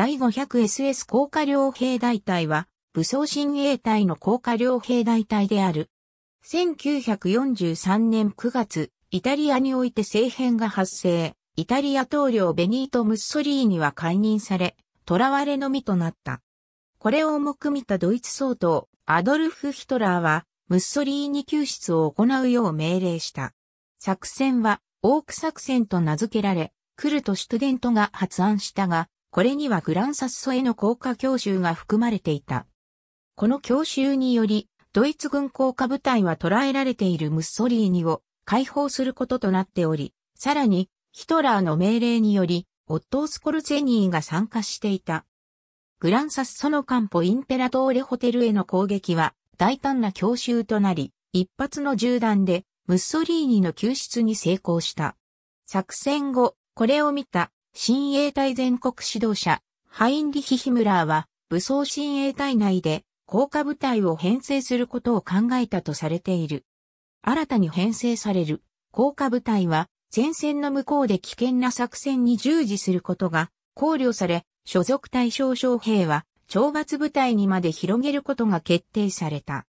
第 500SS 高下両兵大隊は、武装親衛隊の高下両兵大隊である。1943年9月、イタリアにおいて政変が発生。イタリア統領ベニート・ムッソリーには解任され、囚われの身となった。これを重く見たドイツ総統、アドルフ・ヒトラーは、ムッソリーに救出を行うよう命令した。作戦は、オーク作戦と名付けられ、クルト・シュトデントが発案したが、これにはグランサッソへの降下教習が含まれていた。この教習により、ドイツ軍降下部隊は捕らえられているムッソリーニを解放することとなっており、さらに、ヒトラーの命令により、オットー・スコルゼニーが参加していた。グランサッソのカンポ・インペラトーレホテルへの攻撃は大胆な強襲となり、一発の銃弾でムッソリーニの救出に成功した。作戦後、これを見た親衛隊全国指導者、ハインリヒ・ヒムラーは、武装親衛隊内で、降下部隊を編成することを考えたとされている。新たに編成される降下部隊は、前線の向こうで危険な作戦に従事することが考慮され、所属対象将兵は、懲罰部隊にまで広げることが決定された。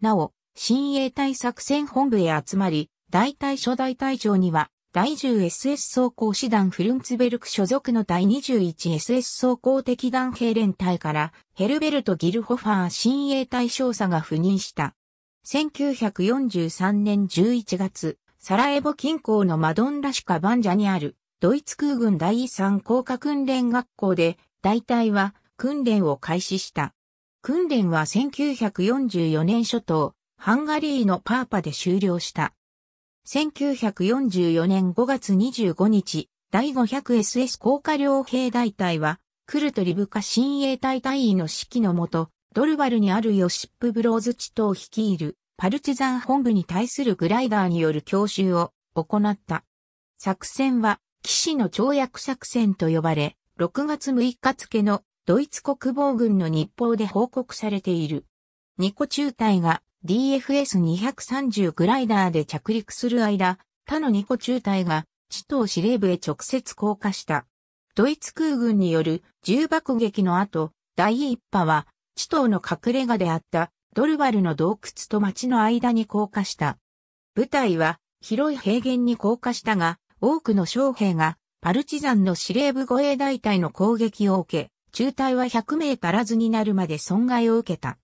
なお、親衛隊作戦本部へ集まり、大隊初代隊長には、第 10SS 装甲師団フルンツベルク所属の第 21SS 装甲敵団兵連隊からヘルベルト・ギルホファー新衛隊少佐が赴任した。1943年11月、サラエボ近郊のマドンラシカバンジャにあるドイツ空軍第3降下訓練学校で大隊は訓練を開始した。訓練は1944年初頭、ハンガリーのパーパで終了した。1944年5月25日、第 500SS 高架両兵大隊は、クルトリブカ新衛隊隊員の指揮のもと、ドルバルにあるヨシップ・ブローズ地頭を率いるパルチザン本部に対するグライダーによる強襲を行った。作戦は、騎士の跳躍作戦と呼ばれ、6月6日付のドイツ国防軍の日報で報告されている。ニコ中隊が DFS230 グライダーで着陸する間、他の2個中隊が、地頭司令部へ直接降下した。ドイツ空軍による重爆撃の後、第1波は、地頭の隠れ家であったドルバルの洞窟と町の間に降下した。部隊は広い平原に降下したが、多くの将兵がパルチザンの司令部護衛大隊の攻撃を受け、中隊は100名足らずになるまで損害を受けた。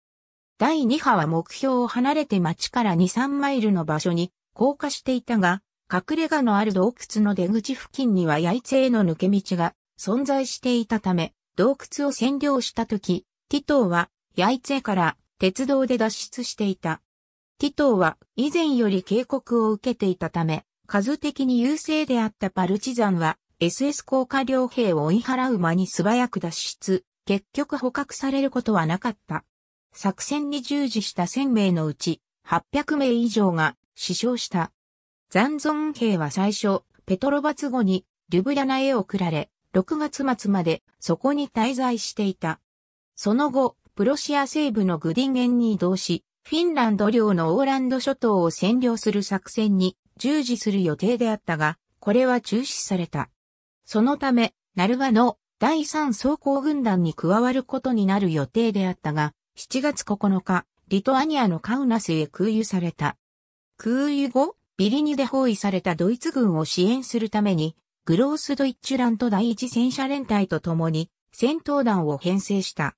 第2波は目標を離れて町から2、3マイルの場所に降下していたが、隠れ家のある洞窟の出口付近には八重津への抜け道が存在していたため、洞窟を占領した時、ティトーは八重津から鉄道で脱出していた。ティトーは以前より警告を受けていたため、数的に優勢であったパルチザンは SS 降下両兵を追い払う間に素早く脱出、結局捕獲されることはなかった。作戦に従事した1000名のうち800名以上が死傷した。残存兵は最初、ペトロバツ後にリュブリャナへ送られ、6月末までそこに滞在していた。その後、プロシア西部のグディンゲンに移動し、フィンランド領のオーランド諸島を占領する作戦に従事する予定であったが、これは中止された。そのため、ナルバの第3装甲軍団に加わることになる予定であったが、7月9日、リトアニアのカウナスへ空輸された。空輸後、ビリニで包囲されたドイツ軍を支援するために、グロースドイッチュラント第一戦車連隊と共に戦闘団を編成した。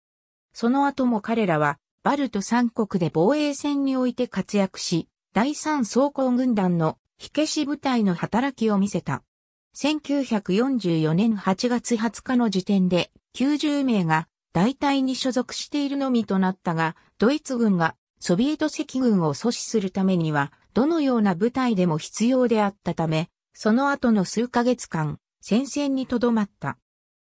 その後も彼らは、バルト三国で防衛戦において活躍し、第三装甲軍団の火消し部隊の働きを見せた。1944年8月20日の時点で90名が大隊に所属しているのみとなったが、ドイツ軍がソビエト赤軍を阻止するためには、どのような部隊でも必要であったため、その後の数ヶ月間、戦線にとどまった。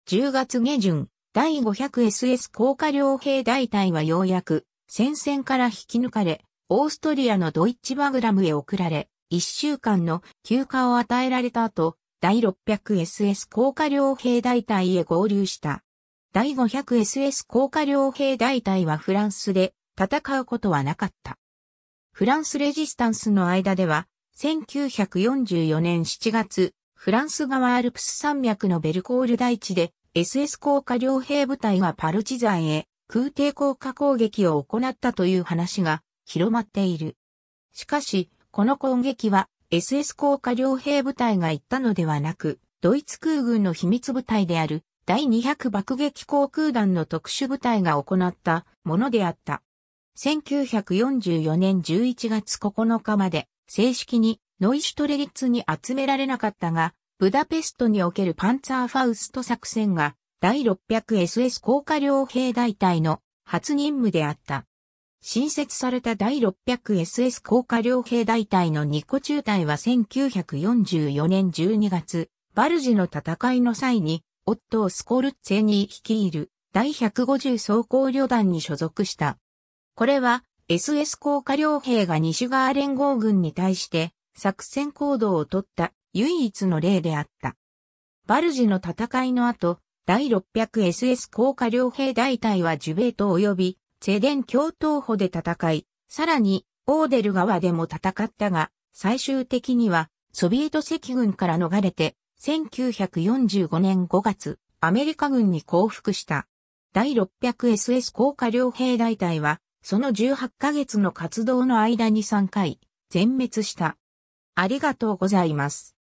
10月下旬、第 500SS 高架量兵大隊はようやく、戦線から引き抜かれ、オーストリアのドイッチバグラムへ送られ、1週間の休暇を与えられた後、第 600SS 高架量兵大隊へ合流した。第 500SS 高架両兵大隊はフランスで戦うことはなかった。フランスレジスタンスの間では、1944年7月、フランス側アルプス山脈のベルコール大地で、SS 高架両兵部隊がパルチザンへ空挺降下攻撃を行ったという話が広まっている。しかし、この攻撃は SS 降下両兵部隊が行ったのではなく、ドイツ空軍の秘密部隊である第200爆撃航空団の特殊部隊が行ったものであった。1944年11月9日まで正式にノイシュトレリッツに集められなかったが、ブダペストにおけるパンツァーファウスト作戦が第 600SS 高架両兵大隊の初任務であった。新設された第 600SS 高架両兵大隊の2個中隊は1944年12月、バルジの戦いの際に夫をスコルッツェに率いる第150装甲旅団に所属した。これは SS 降下両兵が西側連合軍に対して作戦行動をとった唯一の例であった。バルジの戦いの後、第 600SS 降下両兵大隊はジュベート及びセデン共闘歩で戦い、さらにオーデル川でも戦ったが、最終的にはソビエト赤軍から逃れて1945年5月、アメリカ軍に降伏した。第 600SS 降下両兵大隊は、その18ヶ月の活動の間に3回、全滅した。ありがとうございます。